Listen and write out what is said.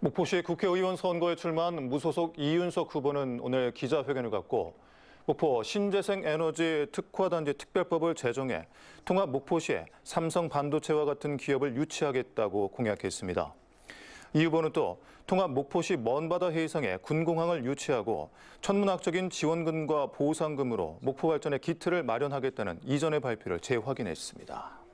목포시 국회의원 선거에 출마한 무소속 이윤석 후보는 오늘 기자회견을 갖고 목포 신재생 에너지 특화단지 특별법을 제정해 통합 목포시에 삼성 반도체와 같은 기업을 유치하겠다고 공약했습니다. 이 후보는 또 통합 목포시 먼바다 해상에 군공항을 유치하고 천문학적인 지원금과 보상금으로 목포 발전의 기틀을 마련하겠다는 이전의 발표를 재확인했습니다.